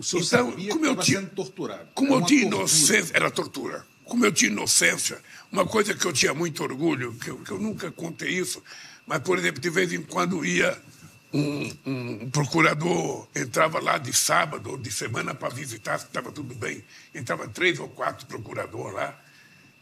O senhor então, sabia como que eu tinha, sendo torturado. Como eu tinha tortura. inocência, era tortura. Como eu tinha inocência, uma coisa que eu tinha muito orgulho, que eu, que eu nunca contei isso, mas, por exemplo, de vez em quando ia um, um, procurador entrava lá de sábado ou de semana para visitar se estava tudo bem. Entrava três ou quatro procuradores lá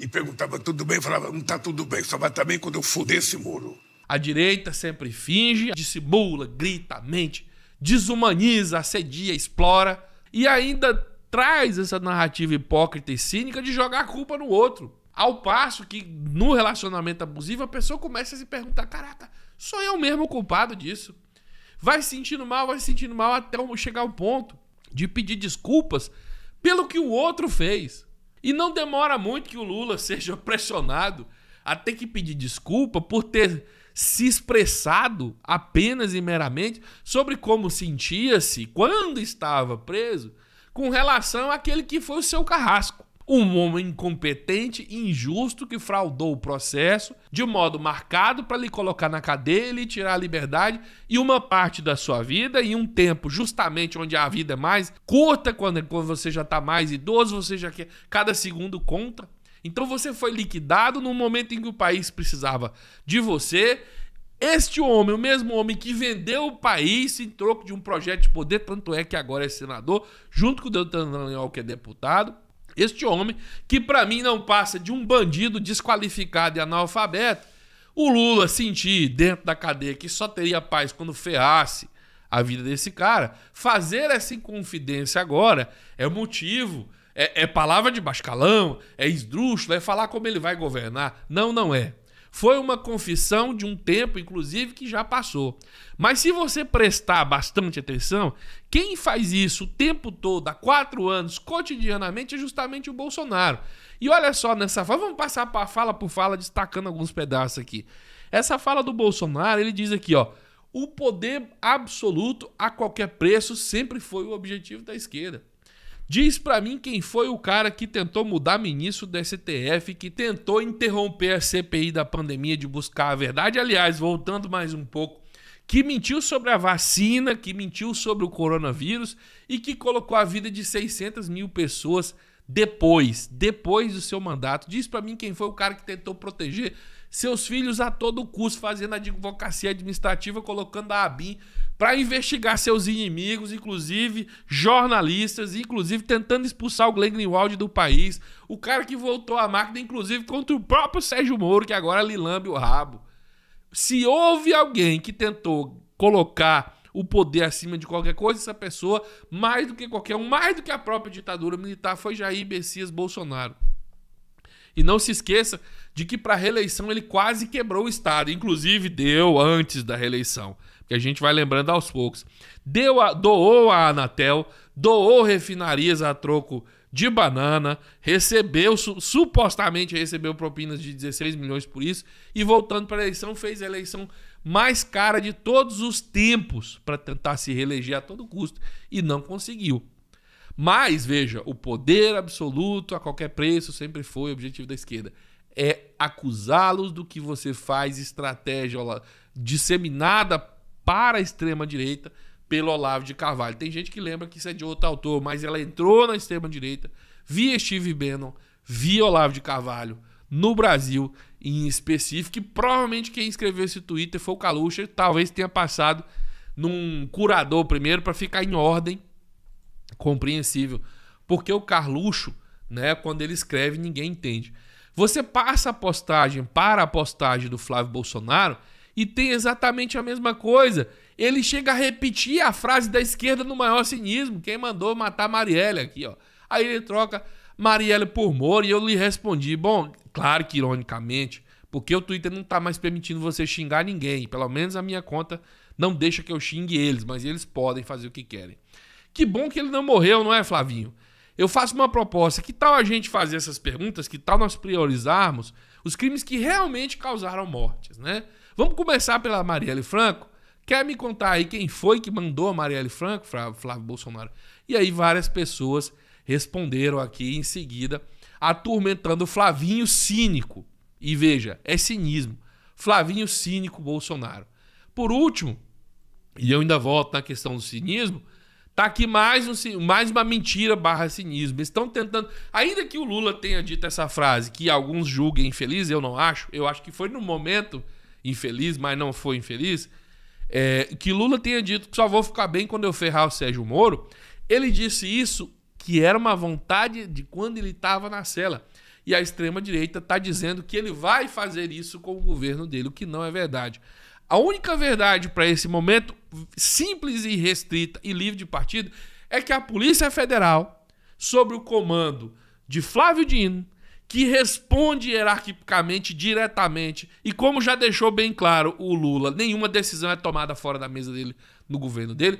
e perguntava tudo bem, falava, não está tudo bem, só vai estar tá bem quando eu fuder esse muro. A direita sempre finge, dissimula, grita, mente, desumaniza, assedia, explora. E ainda traz essa narrativa hipócrita e cínica de jogar a culpa no outro. Ao passo que no relacionamento abusivo a pessoa começa a se perguntar: caraca, sou eu mesmo culpado disso? Vai se sentindo mal, vai se sentindo mal até chegar ao ponto de pedir desculpas pelo que o outro fez. E não demora muito que o Lula seja pressionado a ter que pedir desculpa por ter se expressado apenas e meramente sobre como sentia-se quando estava preso com relação àquele que foi o seu carrasco. Um homem incompetente e injusto que fraudou o processo de modo marcado para lhe colocar na cadeia e lhe tirar a liberdade e uma parte da sua vida e um tempo justamente onde a vida é mais curta, quando, quando você já está mais idoso, você já quer cada segundo conta. Então você foi liquidado no momento em que o país precisava de você. Este homem, o mesmo homem que vendeu o país em troco de um projeto de poder, tanto é que agora é senador, junto com o Deltan Dallagnol, que é deputado. Este homem, que para mim não passa de um bandido desqualificado e analfabeto, o Lula sentir dentro da cadeia que só teria paz quando ferrasse a vida desse cara, fazer essa inconfidência agora é motivo é, é palavra de bascalão, é esdrúxulo, é falar como ele vai governar. Não, não é. Foi uma confissão de um tempo, inclusive, que já passou. Mas se você prestar bastante atenção, quem faz isso o tempo todo, há quatro anos, cotidianamente, é justamente o Bolsonaro. E olha só nessa fala, vamos passar para fala por fala, destacando alguns pedaços aqui. Essa fala do Bolsonaro, ele diz aqui, ó. O poder absoluto a qualquer preço sempre foi o objetivo da esquerda. Diz para mim quem foi o cara que tentou mudar ministro do STF, que tentou interromper a CPI da pandemia de buscar a verdade. Aliás, voltando mais um pouco, que mentiu sobre a vacina, que mentiu sobre o coronavírus e que colocou a vida de 600 mil pessoas depois, depois do seu mandato. Diz para mim quem foi o cara que tentou proteger seus filhos a todo custo, fazendo advocacia administrativa, colocando a ABIN para investigar seus inimigos, inclusive jornalistas, inclusive tentando expulsar o Glenn Greenwald do país, o cara que voltou à máquina, inclusive contra o próprio Sérgio Moro, que agora lhe lambe o rabo. Se houve alguém que tentou colocar o poder acima de qualquer coisa, essa pessoa, mais do que qualquer um, mais do que a própria ditadura militar, foi Jair Messias Bolsonaro. E não se esqueça de que para a reeleição ele quase quebrou o Estado, inclusive deu antes da reeleição, que a gente vai lembrando aos poucos. Deu a, doou a Anatel, doou refinarias a troco de banana, recebeu, supostamente recebeu propinas de 16 milhões por isso, e voltando para a eleição, fez a eleição mais cara de todos os tempos para tentar se reeleger a todo custo e não conseguiu. Mas, veja, o poder absoluto a qualquer preço sempre foi o objetivo da esquerda. É acusá-los do que você faz estratégia disseminada para a extrema-direita pelo Olavo de Carvalho. Tem gente que lembra que isso é de outro autor, mas ela entrou na extrema-direita via Steve Bannon, via Olavo de Carvalho, no Brasil em específico. E provavelmente quem escreveu esse Twitter foi o Calucha, talvez tenha passado num curador primeiro para ficar em ordem compreensível. Porque o Carluxo, né, quando ele escreve, ninguém entende. Você passa a postagem para a postagem do Flávio Bolsonaro e tem exatamente a mesma coisa. Ele chega a repetir a frase da esquerda no maior cinismo. Quem mandou matar Marielle aqui, ó. Aí ele troca Marielle por Moro e eu lhe respondi, bom, claro que ironicamente, porque o Twitter não está mais permitindo você xingar ninguém. Pelo menos a minha conta não deixa que eu xingue eles, mas eles podem fazer o que querem. Que bom que ele não morreu, não é, Flavinho? Eu faço uma proposta. Que tal a gente fazer essas perguntas? Que tal nós priorizarmos os crimes que realmente causaram mortes, né? Vamos começar pela Marielle Franco. Quer me contar aí quem foi que mandou a Marielle Franco, Flávio Bolsonaro? E aí várias pessoas responderam aqui em seguida, atormentando Flavinho cínico. E veja, é cinismo. Flavinho cínico Bolsonaro. Por último, e eu ainda volto na questão do cinismo, Tá aqui mais, um, mais uma mentira barra cinismo. Estão tentando. Ainda que o Lula tenha dito essa frase que alguns julguem infeliz, eu não acho. Eu acho que foi no momento infeliz, mas não foi infeliz. É, que Lula tenha dito que só vou ficar bem quando eu ferrar o Sérgio Moro. Ele disse isso que era uma vontade de quando ele estava na cela. E a extrema-direita está dizendo que ele vai fazer isso com o governo dele, o que não é verdade. A única verdade para esse momento, simples e restrita e livre de partido, é que a Polícia Federal, sob o comando de Flávio Dino, que responde hierarquicamente, diretamente, e como já deixou bem claro o Lula, nenhuma decisão é tomada fora da mesa dele, no governo dele,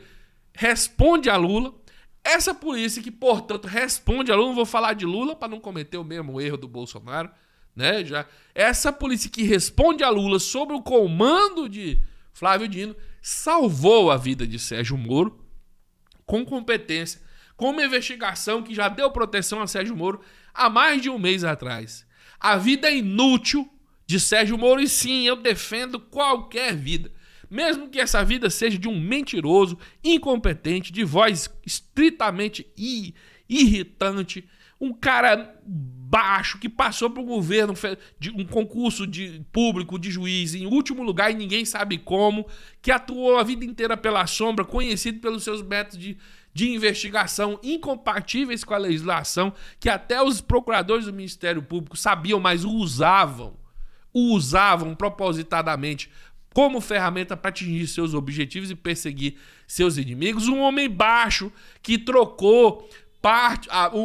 responde a Lula. Essa polícia que, portanto, responde a Lula, não vou falar de Lula para não cometer o mesmo erro do Bolsonaro, né? Já essa polícia que responde a Lula sobre o comando de Flávio Dino salvou a vida de Sérgio Moro com competência, com uma investigação que já deu proteção a Sérgio Moro há mais de um mês atrás. A vida inútil de Sérgio Moro, e sim, eu defendo qualquer vida. Mesmo que essa vida seja de um mentiroso, incompetente, de voz estritamente irritante, um cara baixo que passou para o governo de um concurso de público de juiz em último lugar e ninguém sabe como, que atuou a vida inteira pela sombra, conhecido pelos seus métodos de, de investigação incompatíveis com a legislação, que até os procuradores do Ministério Público sabiam, mas usavam, usavam propositadamente como ferramenta para atingir seus objetivos e perseguir seus inimigos, um homem baixo que trocou parte, a, o,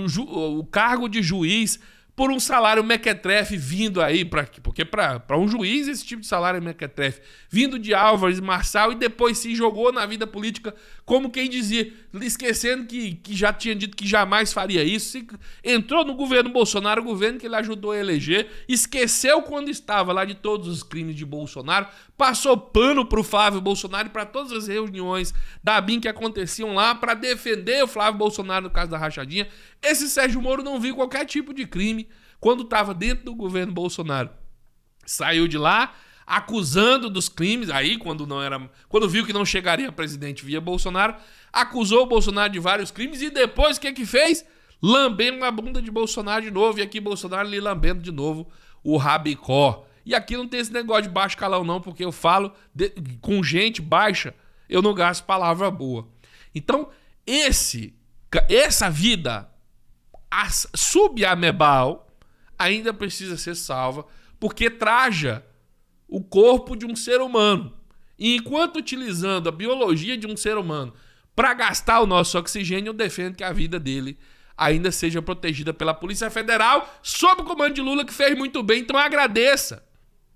o, o, o cargo de juiz por um salário mequetrefe vindo aí para porque para um juiz esse tipo de salário é mequetrefe, vindo de Álvares Marçal e depois se jogou na vida política como quem dizia, esquecendo que, que já tinha dito que jamais faria isso, se, entrou no governo Bolsonaro, o governo que ele ajudou a eleger, esqueceu quando estava lá de todos os crimes de Bolsonaro, passou pano para o Flávio Bolsonaro e para todas as reuniões da BIM que aconteciam lá para defender o Flávio Bolsonaro no caso da rachadinha. Esse Sérgio Moro não viu qualquer tipo de crime quando estava dentro do governo Bolsonaro, saiu de lá acusando dos crimes, aí quando não era, quando viu que não chegaria presidente via Bolsonaro, acusou o Bolsonaro de vários crimes e depois o que é que fez? Lambendo a bunda de Bolsonaro de novo e aqui Bolsonaro lhe lambendo de novo o rabicó. E aqui não tem esse negócio de baixo calão não, porque eu falo de, com gente baixa, eu não gasto palavra boa. Então, esse essa vida subamebal ainda precisa ser salva, porque traja o corpo de um ser humano. E enquanto utilizando a biologia de um ser humano para gastar o nosso oxigênio, eu defendo que a vida dele ainda seja protegida pela Polícia Federal, sob o comando de Lula, que fez muito bem, então agradeça.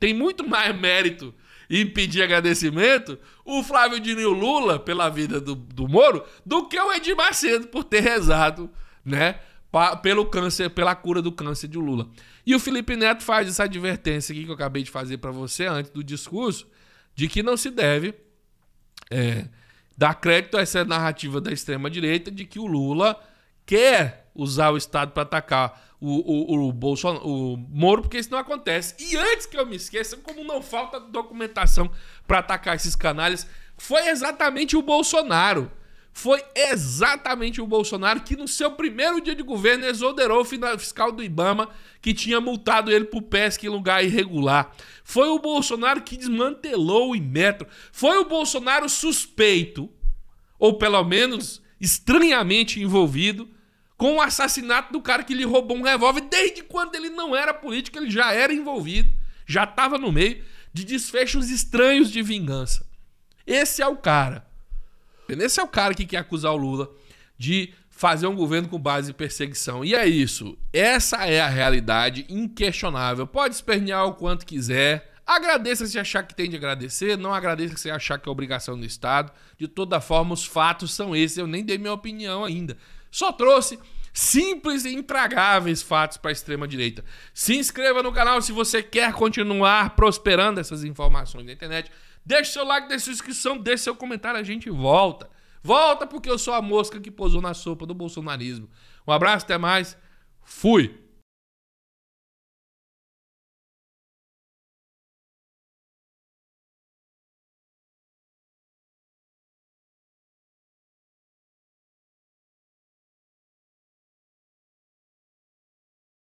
Tem muito mais mérito em pedir agradecimento o Flávio Dino Lula pela vida do, do Moro do que o Edir Macedo por ter rezado, né? pelo câncer, pela cura do câncer de Lula. E o Felipe Neto faz essa advertência aqui que eu acabei de fazer para você antes do discurso, de que não se deve é, dar crédito a essa narrativa da extrema-direita de que o Lula quer usar o Estado para atacar o, o, o, Bolsonaro, o Moro, porque isso não acontece. E antes que eu me esqueça, como não falta documentação para atacar esses canalhas, foi exatamente o Bolsonaro foi exatamente o Bolsonaro que, no seu primeiro dia de governo, exonerou o fiscal do Ibama, que tinha multado ele por pesca em lugar irregular. Foi o Bolsonaro que desmantelou o metro. Foi o Bolsonaro suspeito, ou pelo menos estranhamente envolvido, com o assassinato do cara que lhe roubou um revólver. Desde quando ele não era político, ele já era envolvido, já estava no meio de desfechos estranhos de vingança. Esse é o cara. Esse é o cara que quer acusar o Lula de fazer um governo com base em perseguição. E é isso. Essa é a realidade inquestionável. Pode espernear o quanto quiser. Agradeça se achar que tem de agradecer, não agradeça se achar que é obrigação do Estado. De toda forma, os fatos são esses. Eu nem dei minha opinião ainda. Só trouxe simples e intragáveis fatos para a extrema-direita. Se inscreva no canal se você quer continuar prosperando essas informações na internet. Deixe seu like, deixe sua inscrição, deixe seu comentário, a gente volta. Volta porque eu sou a mosca que pousou na sopa do bolsonarismo. Um abraço, até mais. Fui!